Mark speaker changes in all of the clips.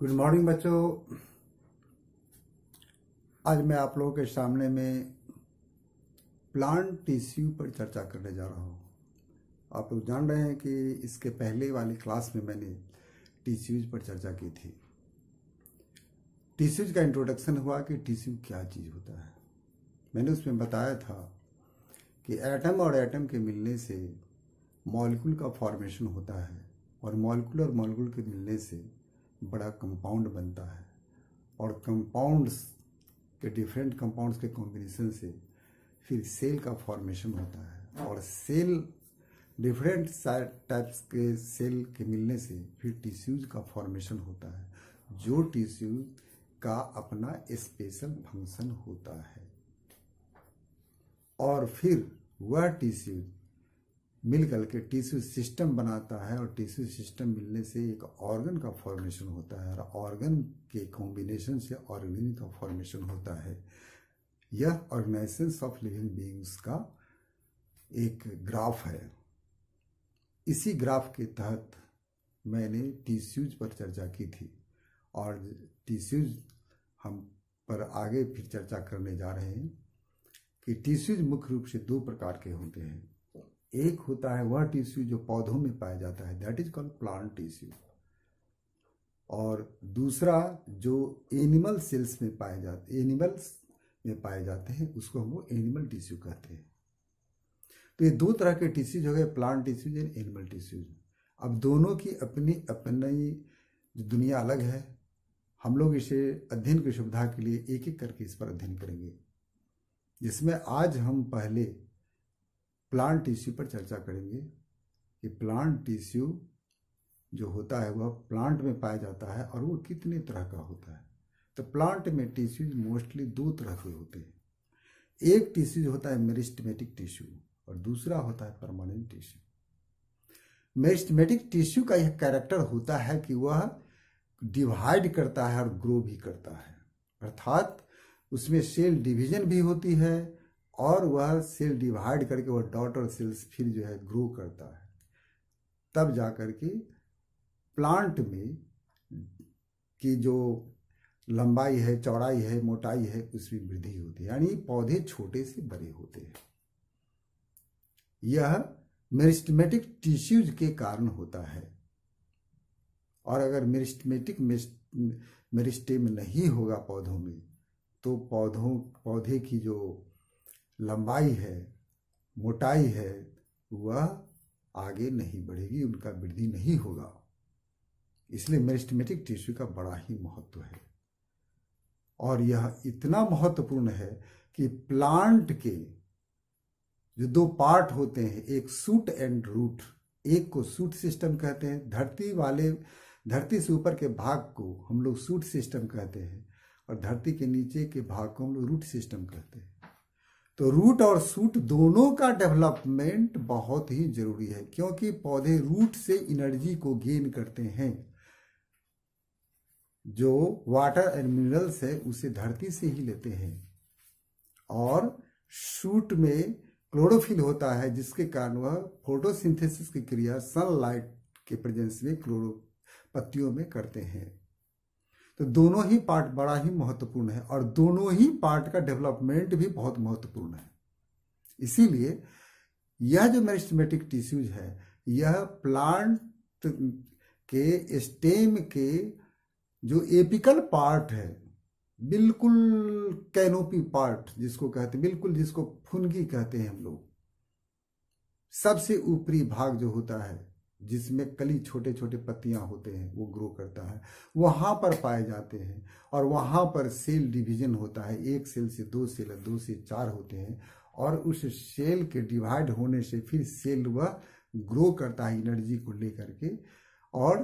Speaker 1: good morning बच्चों आज मैं आप लोगों के सामने में प्लांट टिश्यू पर चर्चा करने जा रहा हूँ आप लोग जान रहे हैं कि इसके पहले वाली क्लास में मैंने टिश्यूज पर चर्चा की थी टिश्यूज का इंट्रोडक्शन हुआ कि टिश्यू क्या चीज़ होता है मैंने उसमें बताया था कि एटम और एटम के मिलने से मॉलिक्यूल का फॉर्मेशन होता है और मॉलिक्यूल और मॉलिक्यूल के मिलने से बड़ा कंपाउंड बनता है और कंपाउंड्स के डिफरेंट कंपाउंड्स के कॉम्बिनेशन से फिर सेल का फॉर्मेशन होता है और सेल डिफरेंट टाइप्स के सेल के मिलने से फिर टिश्यूज का फॉर्मेशन होता है जो टिश्यूज का अपना स्पेशल फंक्शन होता है और फिर वह टिश्यूज मिलकर के टिश्यू सिस्टम बनाता है और टिश्यू सिस्टम मिलने से एक ऑर्गन का फॉर्मेशन होता है और ऑर्गन के कॉम्बिनेशन से ऑर्गेनिक का फॉर्मेशन होता है यह ऑर्गेनाइजेशन ऑफ लिविंग बींग्स का एक ग्राफ है इसी ग्राफ के तहत मैंने टिश्यूज पर चर्चा की थी और टिश्यूज हम पर आगे फिर चर्चा करने जा रहे हैं कि टिश्यूज मुख्य रूप से दो प्रकार के होते हैं एक होता है वह टिश्यू जो पौधों में पाया जाता है that is called plant tissue और दूसरा जो एनिमल सेल्स में पाए जाते एनिमल्स में पाए जाते हैं उसको हम वो एनिमल टिश्यू कहते हैं तो ये दो तरह के टिश्यू जो है plant tissue and animal tissues अब दोनों की अपनी अपनी दुनिया अलग है हम लोग इसे अध्ययन की सुविधा के लिए एक एक करके इस पर अध्ययन करेंगे जिसमें आज हम पहले प्लांट टिश्यू पर चर्चा करेंगे कि प्लांट टिश्यू जो होता है वह प्लांट में पाया जाता है और वो कितने तरह का होता है तो प्लांट में टिश्यूज मोस्टली दो तरह के होते हैं एक टिश्यूज होता है मेरिस्टमेटिक टिश्यू और दूसरा होता है परमानेंट टिश्यू मेरिस्टमेटिक टिश्यू का यह कैरेक्टर होता है कि वह डिवाइड करता है और ग्रो भी करता है अर्थात उसमें सेल डिवीजन भी होती है और वह सेल डिवाइड करके वह डॉटर सेल्स फिर जो है ग्रो करता है तब जा कर के प्लांट में की जो लंबाई है चौड़ाई है मोटाई है उसमें वृद्धि होती है यानी पौधे छोटे से बड़े होते हैं यह मेरिस्टमेटिक टिश्यूज के कारण होता है और अगर मेरिस्टमेटिक मेरिस्टेम नहीं होगा पौधों में तो पौधों पौधे की जो लंबाई है मोटाई है वह आगे नहीं बढ़ेगी उनका वृद्धि नहीं होगा इसलिए मेरिस्टमेटिक टिश्यू का बड़ा ही महत्व है और यह इतना महत्वपूर्ण है कि प्लांट के जो दो पार्ट होते हैं एक सूट एंड रूट एक को सूट सिस्टम कहते हैं धरती वाले धरती से ऊपर के भाग को हम लोग सूट सिस्टम कहते हैं और धरती के नीचे के भाग को हम लोग रूट सिस्टम कहते हैं तो रूट और सूट दोनों का डेवलपमेंट बहुत ही जरूरी है क्योंकि पौधे रूट से एनर्जी को गेन करते हैं जो वाटर एंड मिनरल्स है उसे धरती से ही लेते हैं और शूट में क्लोरोफिल होता है जिसके कारण वह फोटोसिंथेसिस की क्रिया सनलाइट के प्रेजेंस में क्लोरो पत्तियों में करते हैं तो दोनों ही पार्ट बड़ा ही महत्वपूर्ण है और दोनों ही पार्ट का डेवलपमेंट भी बहुत महत्वपूर्ण है इसीलिए यह जो मेरिस्टमेटिक टिश्यूज है यह प्लांट के स्टेम के जो एपिकल पार्ट है बिल्कुल कैनोपी पार्ट जिसको कहते हैं बिल्कुल जिसको फुनगी कहते हैं हम लोग सबसे ऊपरी भाग जो होता है जिसमें कली छोटे छोटे पत्तियां होते हैं वो ग्रो करता है वहाँ पर पाए जाते हैं और वहाँ पर सेल डिवीजन होता है एक सेल से दो सेल और दो से चार होते हैं और उस सेल के डिवाइड होने से फिर सेल वह ग्रो करता है एनर्जी को लेकर के और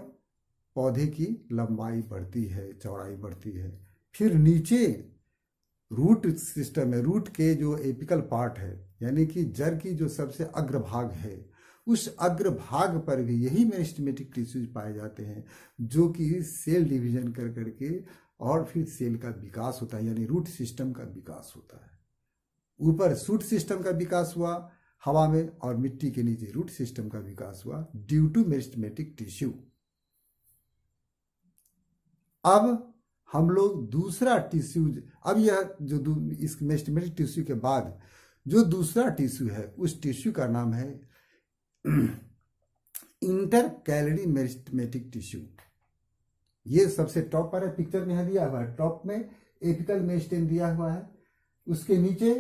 Speaker 1: पौधे की लंबाई बढ़ती है चौड़ाई बढ़ती है फिर नीचे रूट सिस्टम है रूट के जो एपिकल पार्ट है यानी कि जड़ की जो सबसे अग्रभाग है उस अग्रभाग पर भी यही मेरिस्टमेटिक टिश्यूज पाए जाते हैं जो कि सेल डिवीजन कर करके और फिर सेल का विकास होता है यानी रूट सिस्टम का विकास होता है ऊपर सूट सिस्टम का विकास हुआ हवा में और मिट्टी के नीचे रूट सिस्टम का विकास हुआ ड्यू टू मेरिस्टमेटिक टिश्यू अब हम लोग दूसरा टिश्यू अब यह जो इस मेस्टमेटिक टिश्यू के बाद जो दूसरा टिश्यू है उस टिश्यू का नाम है इंटर कैलरी मेरिस्टमेटिक टिश्यू ये सबसे टॉप पर है पिक्चर में यहां दिया हुआ है टॉप में एपिकल मेरिस्टेम दिया हुआ है उसके नीचे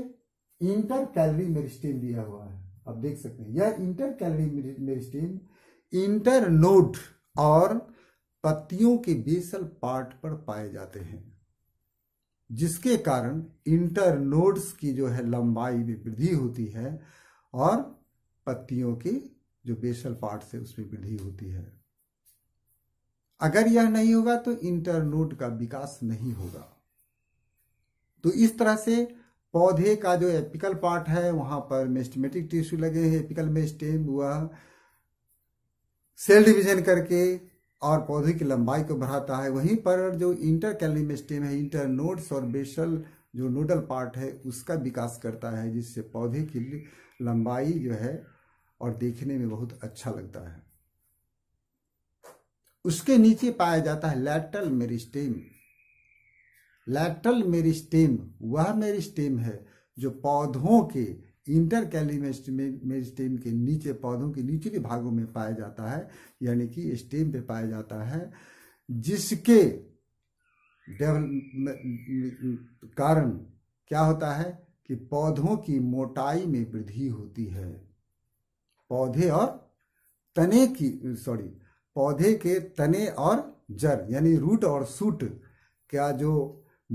Speaker 1: इंटर कैलरी मेरिस्टेम दिया हुआ है आप देख सकते हैं यह intercalary meristem internode और पत्तियों के बेसल पार्ट पर पाए जाते हैं जिसके कारण इंटरनोड्स की जो है लंबाई में वृद्धि होती है और पत्तियों की जो बेसल पार्ट से उसमें वृद्धि होती है अगर यह नहीं होगा तो इंटरनोड का विकास नहीं होगा तो इस तरह से पौधे का जो एपिकल पार्ट है वहां पर मेस्टमेटिक टिश्यू लगे हैं एपिकल में स्टेम हुआ सेल डिवीजन करके और पौधे की लंबाई को बढ़ाता है वहीं पर जो इंटर कैलिम स्टेम है इंटर नोड्स और बेसल जो नोडल पार्ट है उसका विकास करता है जिससे पौधे की लंबाई जो है और देखने में बहुत अच्छा लगता है उसके नीचे पाया जाता है लैटल मेरिस्टेम लैटल मेरिस्टेम वह मेरिस्टेम है जो पौधों के इंटर मेरिस्टेम के नीचे पौधों के निचले भागों में पाया जाता है यानी कि स्टेम पे पाया जाता है जिसके कारण क्या होता है कि पौधों की मोटाई में वृद्धि होती है पौधे और तने की सॉरी पौधे के तने और जड़ यानी रूट और सूट क्या जो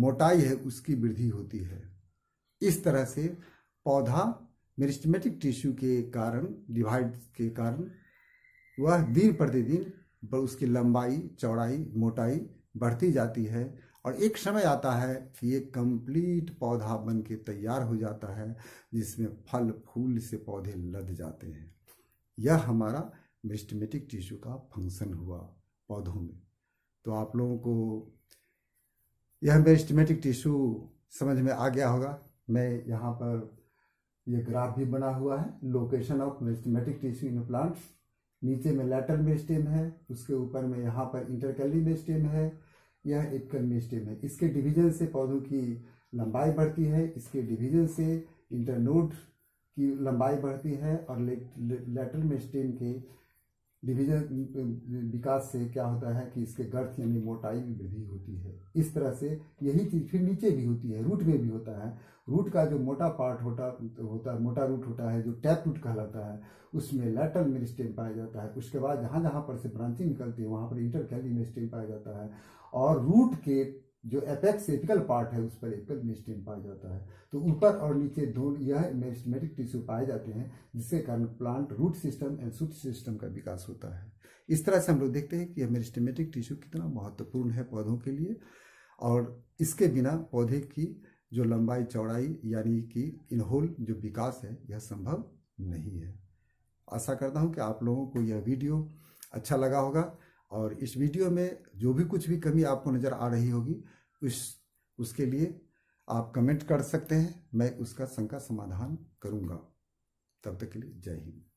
Speaker 1: मोटाई है उसकी वृद्धि होती है इस तरह से पौधा मेरिस्टमेटिक टिश्यू के कारण डिवाइड के कारण वह दिन प्रतिदिन उसकी लंबाई चौड़ाई मोटाई बढ़ती जाती है और एक समय आता है कि ये कंप्लीट पौधा बन के तैयार हो जाता है जिसमें फल फूल से पौधे लद जाते हैं यह हमारा मिस्टमेटिक टिश्यू का फंक्शन हुआ पौधों में तो आप लोगों को यह मेरिस्टमेटिक टिश्यू समझ में आ गया होगा मैं यहाँ पर ये ग्राफ भी बना हुआ है location of meristematic tissue in plants नीचे में लेटर मेस्टेम है उसके ऊपर में यहाँ पर इंटरकैली मेस्टेम है यह एक मेस्टेम है इसके डिवीजन से पौधों की लंबाई बढ़ती है इसके डिवीजन से इंटरनोड की लंबाई बढ़ती है और लेटरल ले, मेस्टेन के डिवीजन विकास से क्या होता है कि इसके गर्थ यानी मोटाई में वृद्धि होती है इस तरह से यही चीज़ फिर नीचे भी होती है रूट में भी होता है रूट का जो मोटा पार्ट होता होता है मोटा रूट होता है जो टैप रूट कहलाता है उसमें लैटरल मेरिस्टेम पाया जाता है उसके बाद जहाँ जहाँ पर से ब्रांचिंग निकलती है वहाँ पर इंटर कैली मेरिस्टेम पाया जाता है और रूट के जो एपेक्स एपिकल पार्ट है उस पर एपिकल मेरिस्टेम पाया जाता है तो ऊपर और नीचे दोनों यह मेरिस्टमेटिक टिश्यू पाए जाते हैं जिसके कारण plant root system and shoot system का विकास होता है इस तरह से हम लोग देखते हैं कि यह मेरिस्टेमेटिक टिश्यू कितना महत्वपूर्ण है पौधों के लिए और इसके बिना पौधे की जो लंबाई चौड़ाई यानी कि इनहोल जो विकास है यह संभव नहीं है आशा करता हूँ कि आप लोगों को यह वीडियो अच्छा लगा होगा और इस वीडियो में जो भी कुछ भी कमी आपको नज़र आ रही होगी उस उसके लिए आप कमेंट कर सकते हैं मैं उसका शंका समाधान करूंगा तब तक के लिए जय हिंद